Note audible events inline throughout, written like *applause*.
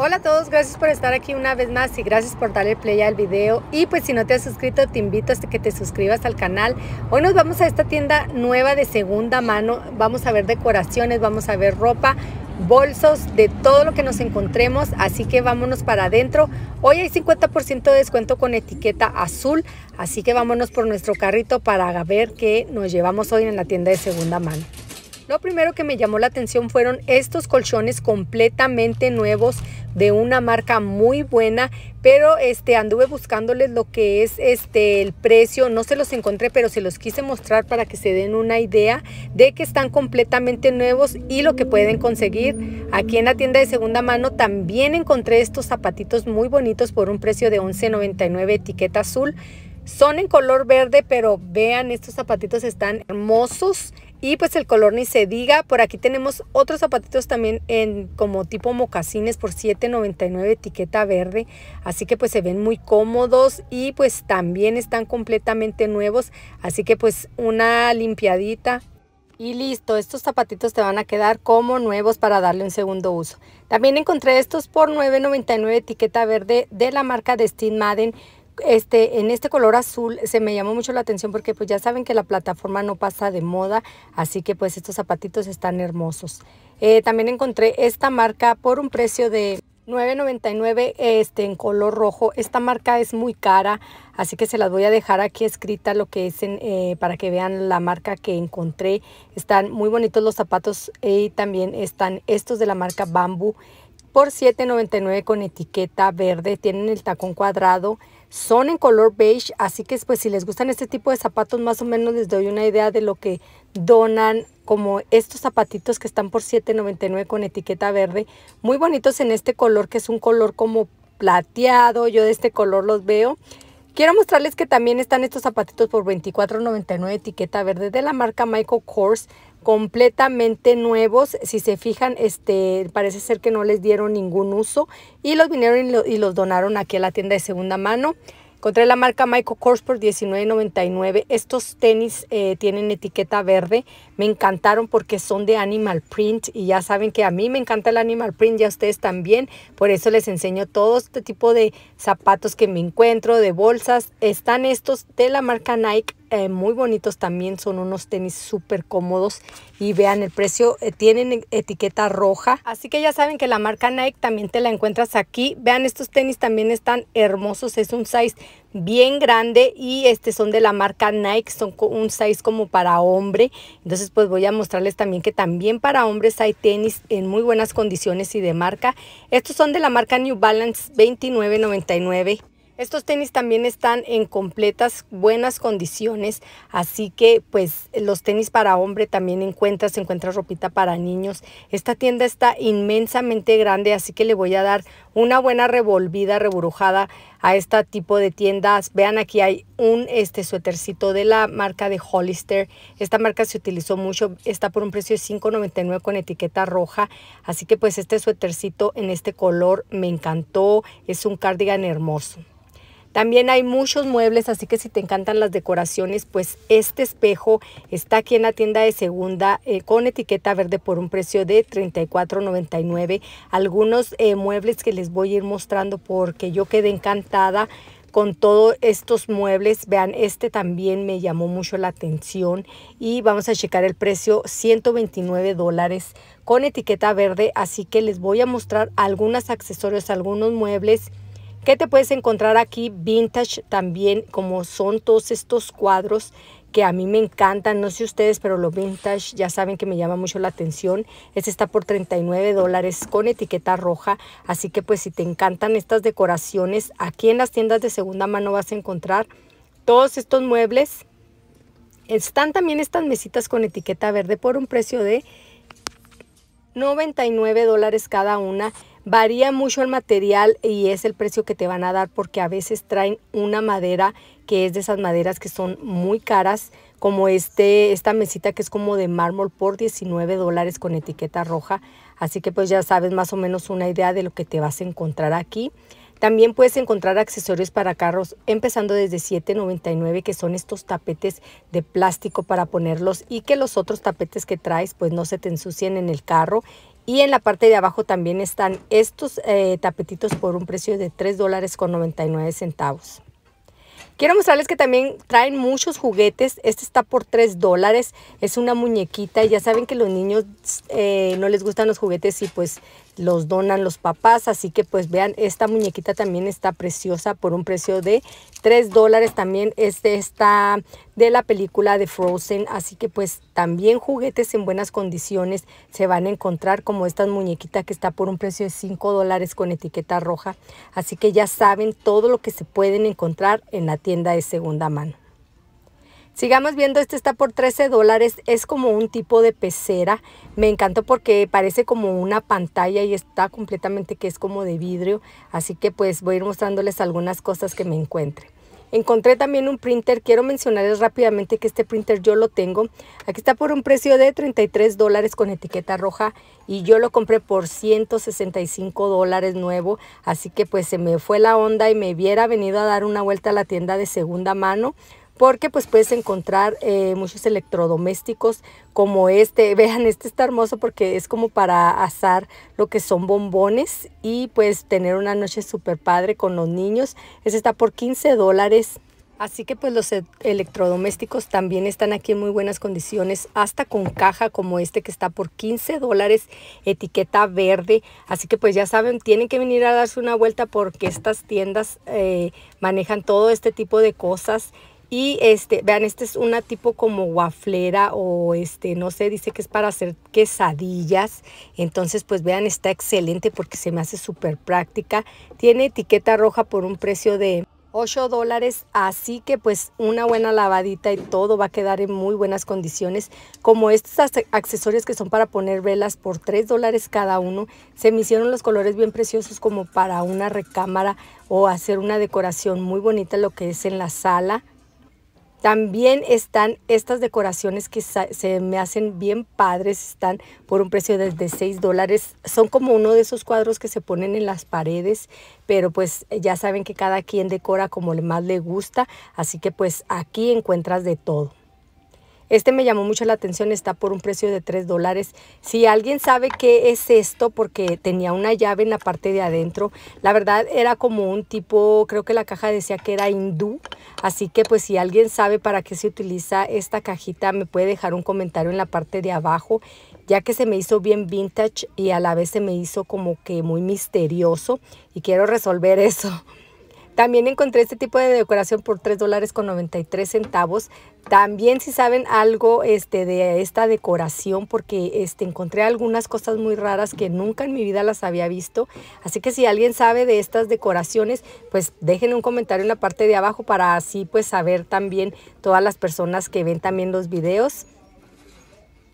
Hola a todos, gracias por estar aquí una vez más y gracias por darle play al video. Y pues si no te has suscrito, te invito a que te suscribas al canal. Hoy nos vamos a esta tienda nueva de segunda mano. Vamos a ver decoraciones, vamos a ver ropa, bolsos, de todo lo que nos encontremos. Así que vámonos para adentro. Hoy hay 50% de descuento con etiqueta azul. Así que vámonos por nuestro carrito para ver qué nos llevamos hoy en la tienda de segunda mano. Lo primero que me llamó la atención fueron estos colchones completamente nuevos de una marca muy buena, pero este anduve buscándoles lo que es este el precio, no se los encontré, pero se los quise mostrar para que se den una idea de que están completamente nuevos y lo que pueden conseguir. Aquí en la tienda de segunda mano también encontré estos zapatitos muy bonitos por un precio de 11.99 etiqueta azul. Son en color verde, pero vean, estos zapatitos están hermosos. Y pues el color ni se diga. Por aquí tenemos otros zapatitos también en como tipo mocasines por $7.99 etiqueta verde. Así que pues se ven muy cómodos y pues también están completamente nuevos. Así que pues una limpiadita y listo, estos zapatitos te van a quedar como nuevos para darle un segundo uso. También encontré estos por $9.99 etiqueta verde de la marca de Steve Madden este, en este color azul se me llamó mucho la atención porque pues ya saben que la plataforma no pasa de moda, así que pues estos zapatitos están hermosos. Eh, también encontré esta marca por un precio de 9.99 este, en color rojo. Esta marca es muy cara, así que se las voy a dejar aquí escrita lo que es eh, para que vean la marca que encontré. Están muy bonitos los zapatos y también están estos de la marca Bamboo por 7.99 con etiqueta verde. Tienen el tacón cuadrado. Son en color beige, así que pues si les gustan este tipo de zapatos, más o menos les doy una idea de lo que donan como estos zapatitos que están por $7.99 con etiqueta verde. Muy bonitos en este color, que es un color como plateado. Yo de este color los veo. Quiero mostrarles que también están estos zapatitos por $24.99 etiqueta verde de la marca Michael Kors completamente nuevos. Si se fijan, este, parece ser que no les dieron ningún uso y los vinieron y, los donaron aquí a la tienda de segunda mano. Encontré la marca Michael Kors por $19.99. Estos tenis eh, tienen etiqueta verde me encantaron porque son de animal print y ya saben que a mí me encanta el animal print y a ustedes también. Por eso les enseño todo este tipo de zapatos que me encuentro, de bolsas. Están estos de la marca Nike. Eh, muy bonitos también son unos tenis súper cómodos y vean el precio eh, tienen e-, etiqueta roja así que ya saben que la marca Nike también te la encuentras aquí vean estos tenis también están hermosos es un size bien grande y este son de la marca Nike, son un size como para hombre. Entonces pues voy a mostrarles también que también para hombres hay tenis en muy buenas condiciones y de marca. Estos son de la marca New Balance 29.99. Estos tenis también están en completas buenas condiciones, así que pues los tenis para hombre también se encuentras ropita para niños. Esta tienda está inmensamente grande, así que le voy a dar una buena revolvida, reburujada a este tipo de tiendas. Vean aquí hay un este suétercito de la marca de Hollister. Esta marca se utilizó mucho, está por un precio de $5.99 con etiqueta roja. Así que pues este suétercito en este color me encantó, es un cardigan hermoso. También hay muchos muebles, así que si te encantan las decoraciones, pues este espejo está aquí en la tienda de segunda eh, con etiqueta verde por un precio de $34.99. Algunos eh, muebles que les voy a ir mostrando porque yo quedé encantada con todos estos muebles. Vean, este también me llamó mucho la atención y vamos a checar el precio, 129 dólares con etiqueta verde. Así que les voy a mostrar algunos accesorios, algunos muebles ¿Qué te puedes encontrar aquí? Vintage también, como son todos estos cuadros que a mí me encantan, no sé ustedes, pero los vintage ya saben que me llama mucho la atención. Este está por 39 dólares con etiqueta roja, así que pues si te encantan estas decoraciones, aquí en las tiendas de segunda mano vas a encontrar todos estos muebles. Están también estas mesitas con etiqueta verde por un precio de 99 dólares cada una. Varía mucho el material y es el precio que te van a dar porque a veces traen una madera que es de esas maderas que son muy caras, como este, esta mesita que es como de mármol por 19 dólares con etiqueta roja. Así que pues ya sabes más o menos una idea de lo que te vas a encontrar aquí. También puedes encontrar accesorios para carros empezando desde $7.99 que son estos tapetes de plástico para ponerlos y que los otros tapetes que traes pues no se te ensucien en el carro y en la parte de abajo también están estos eh, tapetitos por un precio de 3 dólares con 99 centavos. Quiero mostrarles que también traen muchos juguetes. Este está por 3 dólares. Es una muñequita. Ya saben que los niños eh, no les gustan los juguetes y pues los donan los papás. Así que pues vean, esta muñequita también está preciosa por un precio de 3 dólares. También es de esta, de la película de Frozen. Así que pues también juguetes en buenas condiciones se van a encontrar como esta muñequita que está por un precio de 5 dólares con etiqueta roja. Así que ya saben todo lo que se pueden encontrar en la tienda de segunda mano. Sigamos viendo, este está por 13 dólares, es como un tipo de pecera. Me encantó porque parece como una pantalla y está completamente que es como de vidrio. Así que pues voy a ir mostrándoles algunas cosas que me encuentre. Encontré también un printer, quiero mencionarles rápidamente que este printer yo lo tengo. Aquí está por un precio de 33 dólares con etiqueta roja y yo lo compré por 165 dólares nuevo. Así que pues se me fue la onda y me hubiera venido a dar una vuelta a la tienda de segunda mano porque pues puedes encontrar eh, muchos electrodomésticos como este. *laughs* Vean, este está hermoso porque es como para asar lo que son bombones y pues tener una noche súper padre con los niños. Este está por 15 dólares. Así que pues los e-, electrodomésticos también están aquí en muy buenas condiciones, hasta con caja como este que está por 15 dólares, etiqueta verde. Así que pues ya saben, tienen que venir a darse una vuelta porque estas tiendas eh, manejan todo este tipo de cosas y este, vean, este es una tipo como waflera o este, no sé, dice que es para hacer quesadillas. Entonces, pues vean, está excelente porque se me hace súper práctica. Tiene etiqueta roja por un precio de 8 dólares, así que pues una buena lavadita y todo va a quedar en muy buenas condiciones. Como estos accesorios que son para poner velas por 3 dólares cada uno, se me hicieron los colores bien preciosos como para una recámara o hacer una decoración muy bonita lo que es en la sala. También están estas decoraciones que se me hacen bien padres, están por un precio desde 6 dólares. Son como uno de esos cuadros que se ponen en las paredes, pero pues eh, ya saben que cada quien decora como más le gusta, así que pues aquí encuentras de todo. Este me llamó mucho la atención, está por un precio de 3 dólares. Si alguien sabe qué es esto, porque tenía una llave en la parte de adentro, la verdad era como un tipo, creo que la caja decía que era hindú, así que pues si alguien sabe para qué se utiliza esta cajita, me puede dejar un comentario en la parte de abajo, ya que se me hizo bien vintage y a la vez se me hizo como que muy misterioso y quiero resolver *laughs* eso. También encontré este tipo de decoración por $3.93, dólares con 93 centavos. También si saben algo este, de esta decoración, porque este, encontré algunas cosas muy raras que nunca en mi vida las había visto. Así que si alguien sabe de estas decoraciones, pues dejen un comentario en la parte de abajo para así pues saber también todas las personas que ven también los videos.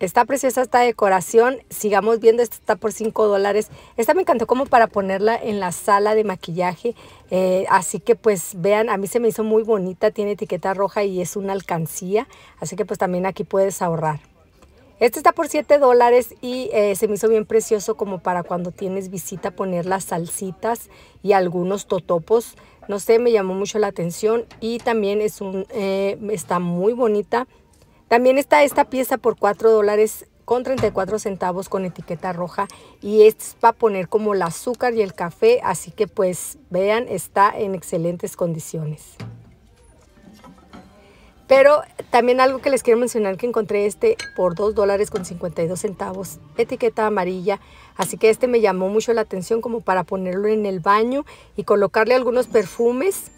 Está preciosa esta decoración. Sigamos viendo, esta está por 5 dólares. Esta me encantó como para ponerla en la sala de maquillaje. Eh, así que pues vean, a mí se me hizo muy bonita. Tiene etiqueta roja y es una alcancía. Así que pues también aquí puedes ahorrar. Este está por 7 dólares y eh, se me hizo bien precioso como para cuando tienes visita poner las salsitas y algunos totopos. No sé, me llamó mucho la atención y también es un, eh, está muy bonita. También está esta pieza por $4.34 dólares con 34 centavos con etiqueta roja y este es para poner como el azúcar y el café, así que pues vean, está en excelentes condiciones. Pero también algo que les quiero mencionar que encontré este por 2 dólares con 52 centavos, etiqueta amarilla, así que este me llamó mucho la atención como para ponerlo en el baño y colocarle algunos perfumes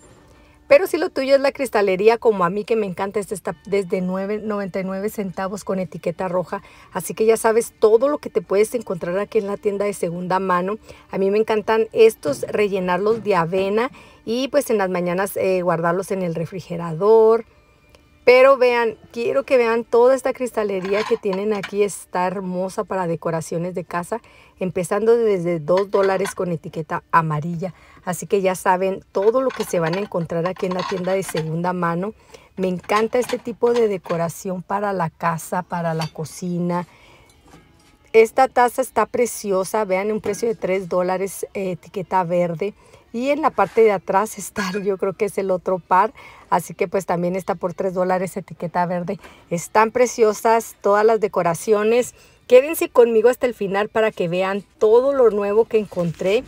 pero si lo tuyo es la cristalería, como a mí que me encanta, está desde 9.99 centavos con etiqueta roja. Así que ya sabes todo lo que te puedes encontrar aquí en la tienda de segunda mano. A mí me encantan estos rellenarlos de avena y pues en las mañanas eh, guardarlos en el refrigerador. Pero vean, quiero que vean toda esta cristalería que tienen aquí. Está hermosa para decoraciones de casa, empezando desde 2 dólares con etiqueta amarilla. Así que ya saben todo lo que se van a encontrar aquí en la tienda de segunda mano. Me encanta este tipo de decoración para la casa, para la cocina. Esta taza está preciosa, vean un precio de 3 dólares, eh, etiqueta verde. Y en la parte de atrás *laughs* está, yo creo que es el otro par, así que pues también está por 3 dólares etiqueta verde. Están preciosas todas las decoraciones. Quédense conmigo hasta el final para que vean todo lo nuevo que encontré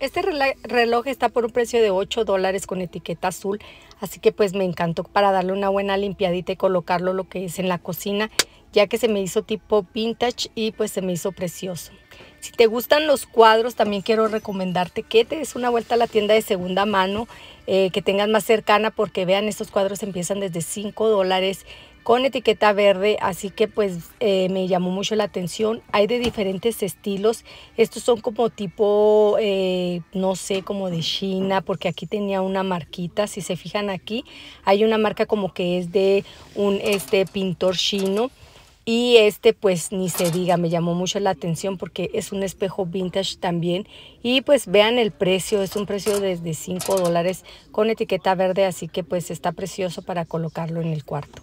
este reloj está por un precio de 8 dólares con etiqueta azul, así que pues me encantó para darle una buena limpiadita y colocarlo lo que es en la cocina, ya que se me hizo tipo vintage y pues se me hizo precioso. Si te gustan los cuadros, también quiero recomendarte que te des una vuelta a la tienda de segunda mano eh, que tengas más cercana porque vean, estos cuadros empiezan desde 5 dólares con etiqueta verde, así que pues eh, me llamó mucho la atención. Hay de diferentes estilos, estos son como tipo, eh, no sé, como de China, porque aquí tenía una marquita, si se fijan aquí, hay una marca como que es de un este, pintor chino. Y este pues ni se diga, me llamó mucho la atención porque es un espejo vintage también. Y pues vean el precio, es un precio desde 5 dólares con etiqueta verde, así que pues está precioso para colocarlo en el cuarto.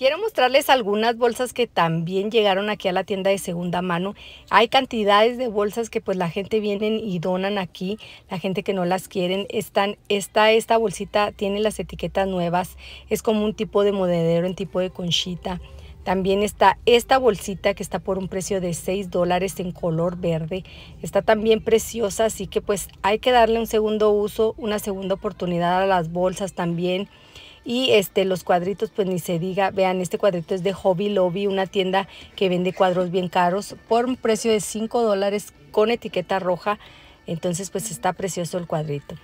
Quiero mostrarles algunas bolsas que también llegaron aquí a la tienda de segunda mano. Hay cantidades de bolsas que pues la gente vienen y donan aquí, la gente que no las quieren. Están, esta, esta bolsita tiene las etiquetas nuevas, es como un tipo de modedero en tipo de conchita. También está esta bolsita que está por un precio de 6 dólares en color verde. Está también preciosa, así que pues hay que darle un segundo uso, una segunda oportunidad a las bolsas también. Y este, los cuadritos, pues ni se diga, vean, este cuadrito es de Hobby Lobby, una tienda que vende cuadros bien caros por un precio de 5 dólares con etiqueta roja. Entonces, pues está precioso el cuadrito.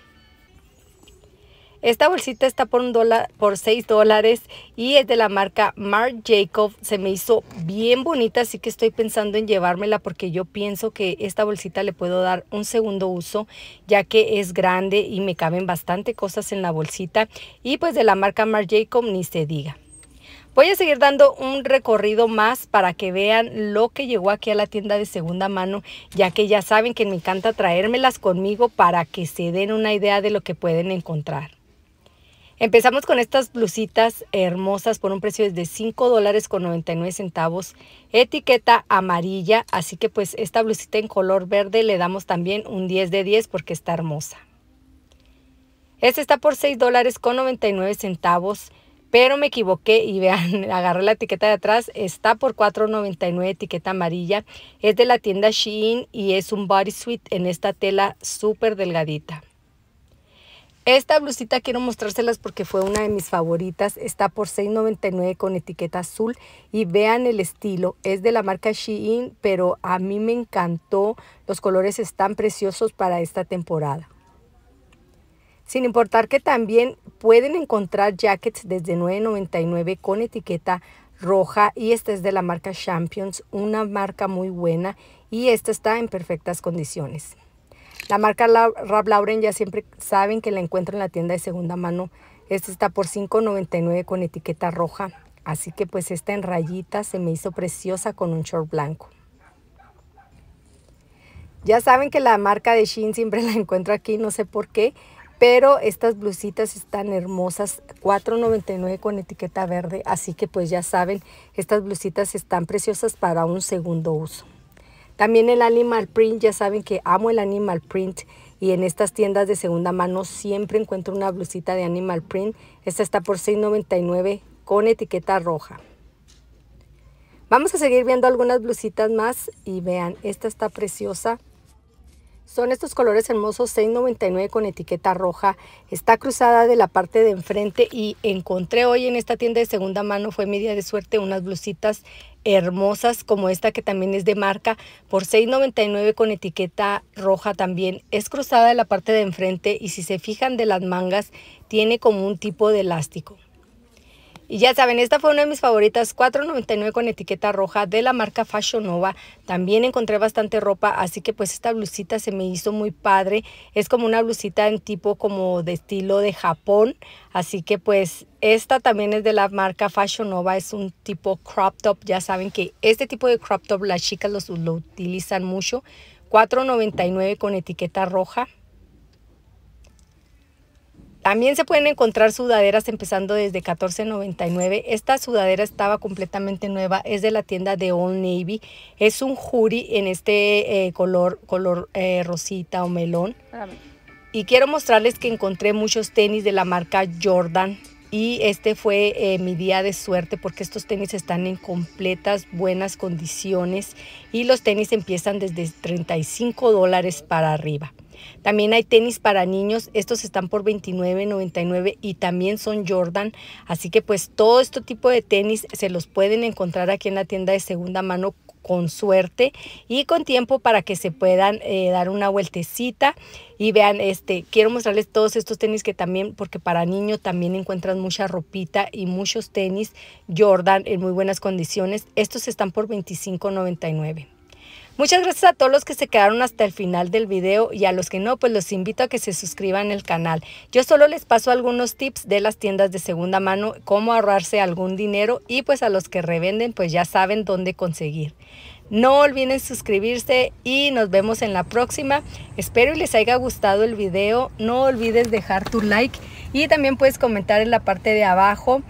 Esta bolsita está por un dólar, por 6 dólares y es de la marca Marc Jacob. Se me hizo bien bonita, así que estoy pensando en llevármela porque yo pienso que esta bolsita le puedo dar un segundo uso, ya que es grande y me caben bastante cosas en la bolsita. Y pues de la marca Marc Jacob ni se diga. Voy a seguir dando un recorrido más para que vean lo que llegó aquí a la tienda de segunda mano, ya que ya saben que me encanta traérmelas conmigo para que se den una idea de lo que pueden encontrar. Empezamos con estas blusitas hermosas por un precio de $5.99, dólares centavos, etiqueta amarilla, así que pues esta blusita en color verde le damos también un 10 de 10 porque está hermosa. Esta está por 6 dólares con 99 centavos, pero me equivoqué y vean, *laughs* agarré la etiqueta de atrás, está por 4.99 etiqueta amarilla, es de la tienda Shein y es un bodysuit en esta tela súper delgadita. Esta blusita quiero mostrárselas porque fue una de mis favoritas. Está por $6.99 con etiqueta azul y vean el estilo. Es de la marca Shein, pero a mí me encantó. Los colores están preciosos para esta temporada. Sin importar que también pueden encontrar jackets desde $9.99 con etiqueta roja y esta es de la marca Champions, una marca muy buena y esta está en perfectas condiciones. La marca Ralph Lauren ya siempre saben que la encuentro en la tienda de segunda mano. Esta está por $5.99 con etiqueta roja. Así que pues esta en rayita se me hizo preciosa con un short blanco. Ya saben que la marca de Shein siempre *laughs* la encuentro aquí, no sé por qué. Pero estas blusitas están hermosas, $4.99 con etiqueta verde. Así que pues ya saben, estas blusitas están preciosas para un segundo uso. También el animal print, ya saben que amo el animal print y en estas tiendas de segunda mano siempre encuentro una blusita de animal print. Esta está por $6.99 con etiqueta roja. Vamos a seguir viendo algunas blusitas más y vean, esta está preciosa. Son estos colores hermosos 6.99 con etiqueta roja. Está cruzada de la parte de enfrente y encontré hoy en esta tienda de segunda mano, fue media de suerte, unas blusitas hermosas como esta que también es de marca por $6.99 con etiqueta roja también. Es cruzada de la parte de enfrente y si se fijan de las mangas tiene como un tipo de elástico. Y ya saben, esta fue una de mis favoritas, $4.99 con etiqueta roja de la marca Fashion Nova. También encontré bastante ropa, así que pues esta blusita se me hizo muy padre. Es como una blusita en tipo como de estilo de Japón. Así que pues esta también es de la marca Fashion Nova, es un tipo crop top. Ya saben que este tipo de crop top las chicas los, lo utilizan mucho. $4.99 con etiqueta roja. También se pueden encontrar sudaderas empezando desde $14.99. Esta sudadera estaba completamente nueva, es de la tienda de Old Navy. Es un juri en este eh, color, color eh, rosita o melón. Y quiero mostrarles que encontré muchos tenis de la marca Jordan. Y este fue eh, mi día de suerte porque estos tenis están en completas buenas condiciones. Y los tenis empiezan desde $35 para arriba. También hay tenis para niños, estos están por $29.99 y también son Jordan. Así que pues todo este tipo de tenis se los pueden encontrar aquí en la tienda de segunda mano con suerte y con tiempo para que se puedan eh, dar una vueltecita y vean este quiero mostrarles todos estos tenis que también porque para niño también encuentran mucha ropita y muchos tenis Jordan en muy buenas condiciones estos están por $25.99 Muchas gracias a todos los que se quedaron hasta el final del video y a los que no, pues los invito a que se suscriban al canal. Yo solo les paso algunos tips de las tiendas de segunda mano, cómo ahorrarse algún dinero y pues a los que revenden, pues ya saben dónde conseguir. No olviden suscribirse y nos vemos en la próxima. Espero les haya gustado el video. No olvides dejar tu like y también puedes comentar en la parte de abajo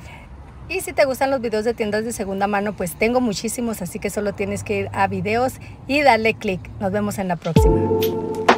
y si te gustan los videos de tiendas de segunda mano, pues tengo muchísimos, así que solo tienes que ir a videos y darle click. Nos vemos en la próxima.